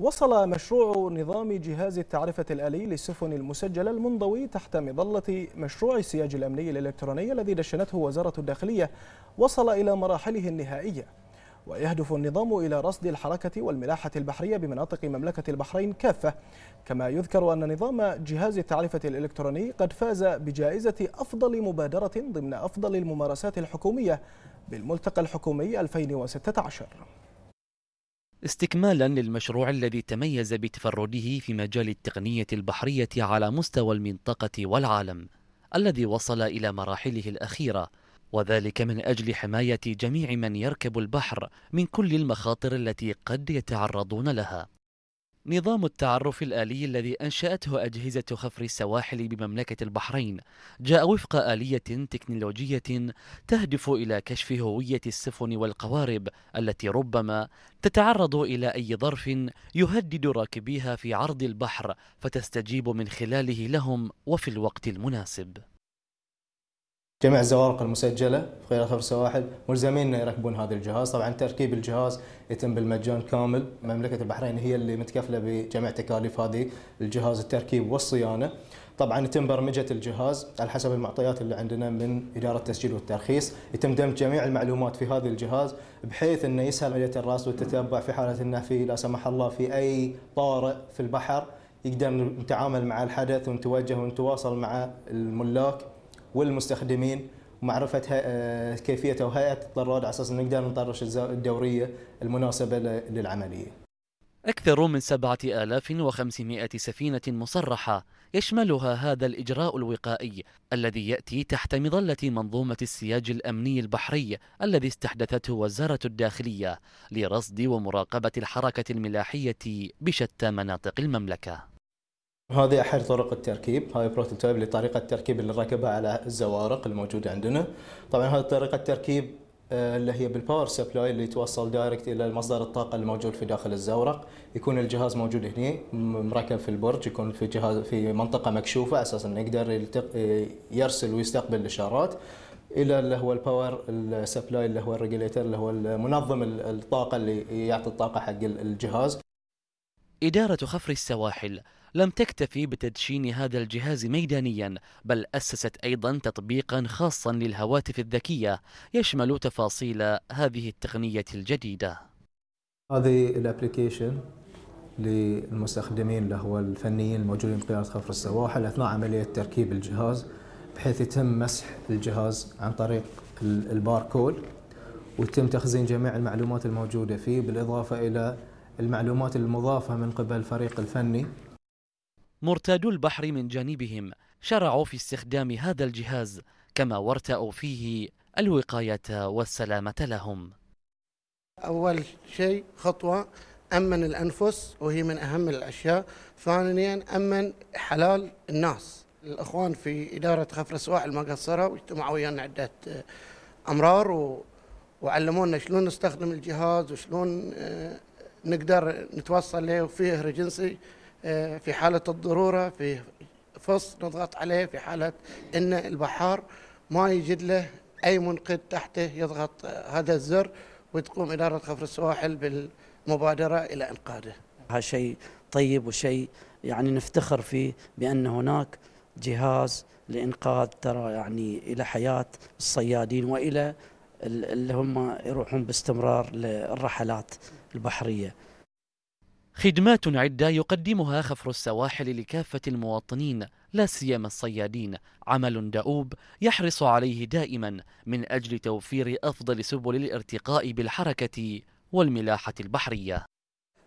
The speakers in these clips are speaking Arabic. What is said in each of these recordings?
وصل مشروع نظام جهاز التعرفة الآلي للسفن المسجلة المنضوي تحت مظلة مشروع السياج الأمني الإلكتروني الذي دشنته وزارة الداخلية وصل إلى مراحله النهائية ويهدف النظام إلى رصد الحركة والملاحة البحرية بمناطق مملكة البحرين كافة كما يذكر أن نظام جهاز التعرفة الإلكتروني قد فاز بجائزة أفضل مبادرة ضمن أفضل الممارسات الحكومية بالملتقى الحكومي 2016 استكمالا للمشروع الذي تميز بتفرده في مجال التقنية البحرية على مستوى المنطقة والعالم الذي وصل إلى مراحله الأخيرة وذلك من أجل حماية جميع من يركب البحر من كل المخاطر التي قد يتعرضون لها نظام التعرف الآلي الذي أنشأته أجهزة خفر السواحل بمملكة البحرين جاء وفق آلية تكنولوجية تهدف إلى كشف هوية السفن والقوارب التي ربما تتعرض إلى أي ظرف يهدد راكبيها في عرض البحر فتستجيب من خلاله لهم وفي الوقت المناسب جميع الزوارق المسجله في غير خبر واحد ملزمين يركبون هذا الجهاز، طبعا تركيب الجهاز يتم بالمجان كامل، مملكه البحرين هي اللي متكفله بجميع تكاليف هذه الجهاز التركيب والصيانه. طبعا يتم برمجه الجهاز على حسب المعطيات اللي عندنا من اداره التسجيل والترخيص، يتم دمج جميع المعلومات في هذا الجهاز بحيث انه يسهل عمليه الرصد والتتبع في حاله انه في لا سمح الله في اي طارئ في البحر يقدر نتعامل مع الحدث ونتوجه ونتواصل مع الملاك والمستخدمين ومعرفة آه، كيفية أو هيئة الطراد على أساس نقدر نطرش الدورية المناسبة للعملية أكثر من 7500 سفينة مصرحة يشملها هذا الإجراء الوقائي الذي يأتي تحت مظلة منظومة السياج الأمني البحري الذي استحدثته وزارة الداخلية لرصد ومراقبة الحركة الملاحية بشتى مناطق المملكة هذه احد طرق التركيب هاي بروتوتايب لطريقه التركيب اللي نركبها على الزوارق الموجوده عندنا طبعا هذه طريقه التركيب آه، اللي هي بالباور سبلاي اللي توصل دايركت الى مصدر الطاقه الموجود في داخل الزورق يكون الجهاز موجود هنا مركب في البرج يكون في جهاز في منطقه مكشوفه اساسا يقدر آه، يرسل ويستقبل الاشارات الى اللي هو الباور سبلاي اللي هو الريجليتر اللي هو المنظم الطاقه اللي يعطي الطاقه حق الجهاز إدارة خفر السواحل لم تكتفي بتدشين هذا الجهاز ميدانيا بل أسست أيضا تطبيقا خاصا للهواتف الذكية يشمل تفاصيل هذه التقنية الجديدة هذه الابلكيشن للمستخدمين اللي هو الفنيين الموجودين في قيادة خفر السواحل أثناء عملية تركيب الجهاز بحيث يتم مسح الجهاز عن طريق الباركود ويتم تخزين جميع المعلومات الموجودة فيه بالإضافة إلى المعلومات المضافة من قبل الفريق الفني مرتادو البحر من جانبهم شرعوا في استخدام هذا الجهاز كما وارتأوا فيه الوقاية والسلامة لهم أول شيء خطوة أمن الأنفس وهي من أهم الأشياء ثانيا أمن حلال الناس الأخوان في إدارة خفر سواحل ما قصروا واجتمعوا ويانا عدة آه، أمرار و... وعلمونا شلون نستخدم الجهاز وشلون آه، نقدر نتوصل له وفيه آه، رجنسي في حالة الضرورة في فص نضغط عليه في حالة أن البحار ما يجد له أي منقذ تحته يضغط آه، هذا الزر وتقوم إدارة خفر السواحل بالمبادرة إلى إنقاذه هذا شيء طيب وشيء يعني نفتخر فيه بأن هناك جهاز لإنقاذ ترى يعني إلى حياة الصيادين وإلى اللي هم يروحون باستمرار للرحلات البحرية خدمات عدة يقدمها خفر السواحل لكافة المواطنين لا سيما الصيادين عمل دؤوب يحرص عليه دائما من أجل توفير أفضل سبل الارتقاء بالحركة والملاحة البحرية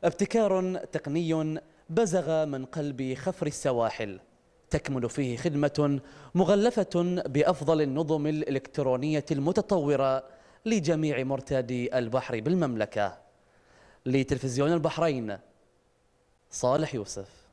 ابتكار تقني بزغ من قلب خفر السواحل تكمن فيه خدمة مغلفة بأفضل النظم الإلكترونية المتطورة لجميع مرتادي البحر بالمملكة لتلفزيون البحرين صالح يوسف